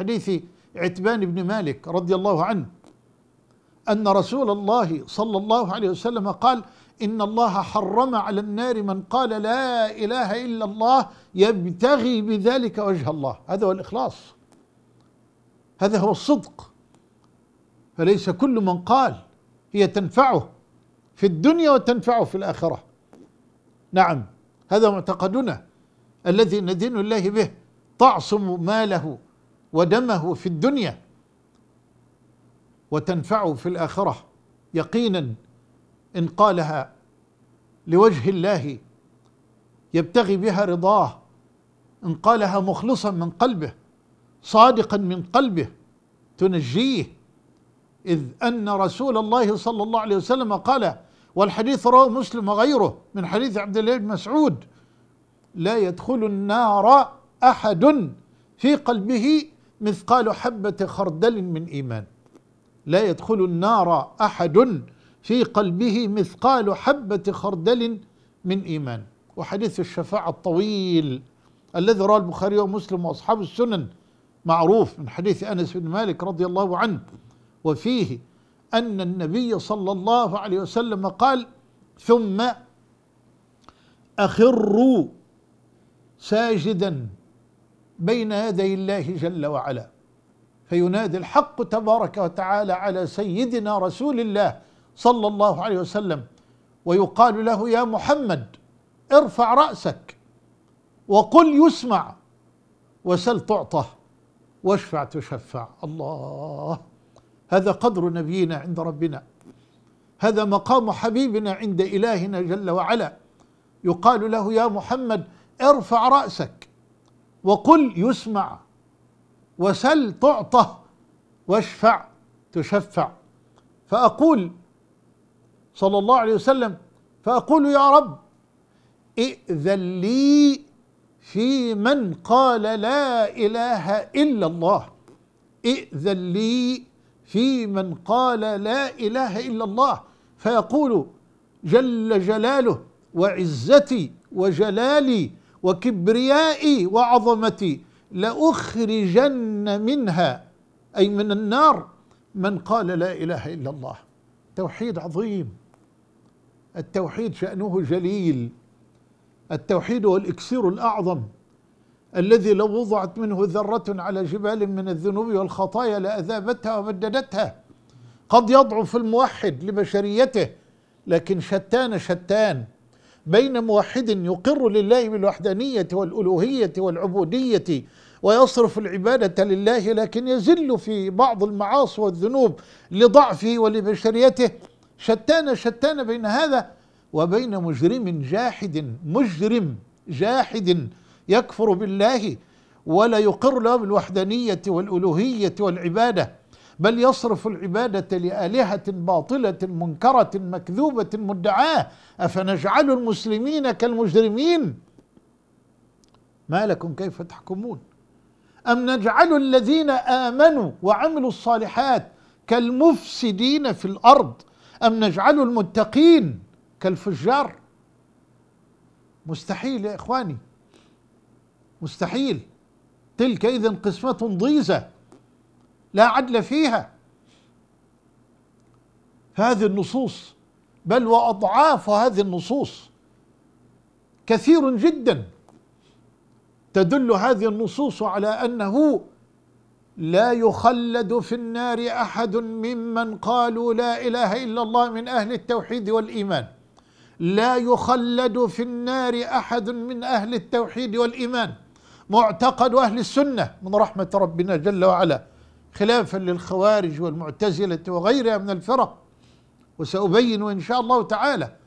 حديث عتبان بن مالك رضي الله عنه أن رسول الله صلى الله عليه وسلم قال إن الله حرم على النار من قال لا إله إلا الله يبتغي بذلك وجه الله هذا هو الإخلاص هذا هو الصدق فليس كل من قال هي تنفعه في الدنيا وتنفعه في الآخرة نعم هذا معتقدنا الذي ندين الله به تعصم ماله ودمه في الدنيا وتنفعه في الاخره يقينا ان قالها لوجه الله يبتغي بها رضاه ان قالها مخلصا من قلبه صادقا من قلبه تنجيه اذ ان رسول الله صلى الله عليه وسلم قال والحديث رواه مسلم وغيره من حديث عبد الله بن مسعود لا يدخل النار احد في قلبه مثقال حبة خردل من إيمان لا يدخل النار أحد في قلبه مثقال حبة خردل من إيمان وحديث الشفاعة الطويل الذي رواه البخاري ومسلم وأصحاب السنن معروف من حديث أنس بن مالك رضي الله عنه وفيه أن النبي صلى الله عليه وسلم قال ثم أخروا ساجدا بين يدي الله جل وعلا فينادي الحق تبارك وتعالى على سيدنا رسول الله صلى الله عليه وسلم ويقال له يا محمد ارفع رأسك وقل يسمع وسل تعطى واشفع تشفع الله هذا قدر نبينا عند ربنا هذا مقام حبيبنا عند إلهنا جل وعلا يقال له يا محمد ارفع رأسك وقل يسمع وسل تعطى واشفع تشفع فأقول صلى الله عليه وسلم فأقول يا رب ائذن لي في من قال لا إله إلا الله ائذن لي في من قال لا إله إلا الله فيقول جل جلاله وعزتي وجلالي وكبريائي وعظمتي لأخرجن منها أي من النار من قال لا إله إلا الله توحيد عظيم التوحيد شأنه جليل التوحيد هو الإكسير الأعظم الذي لو وضعت منه ذرة على جبال من الذنوب والخطايا لأذابتها ومددتها قد يضعف الموحد لبشريته لكن شتان شتان بين موحد يقر لله بالوحدانية والألوهية والعبودية ويصرف العبادة لله لكن يزل في بعض المعاصي والذنوب لضعفه ولبشريته شتان شتان بين هذا وبين مجرم جاحد مجرم جاحد يكفر بالله ولا يقر له بالوحدانية والألوهية والعبادة بل يصرف العبادة لآلهة باطلة منكرة مكذوبة مدعاة أفنجعل المسلمين كالمجرمين ما لكم كيف تحكمون أم نجعل الذين آمنوا وعملوا الصالحات كالمفسدين في الأرض أم نجعل المتقين كالفجار مستحيل يا إخواني مستحيل تلك إذن قسمة ضيزة لا عدل فيها هذه النصوص بل واضعاف هذه النصوص كثير جدا تدل هذه النصوص على انه لا يخلد في النار احد ممن قالوا لا اله الا الله من اهل التوحيد والايمان لا يخلد في النار احد من اهل التوحيد والايمان معتقد اهل السنه من رحمه ربنا جل وعلا خلافا للخوارج والمعتزلة وغيرها من الفرق وسأبين إن شاء الله تعالى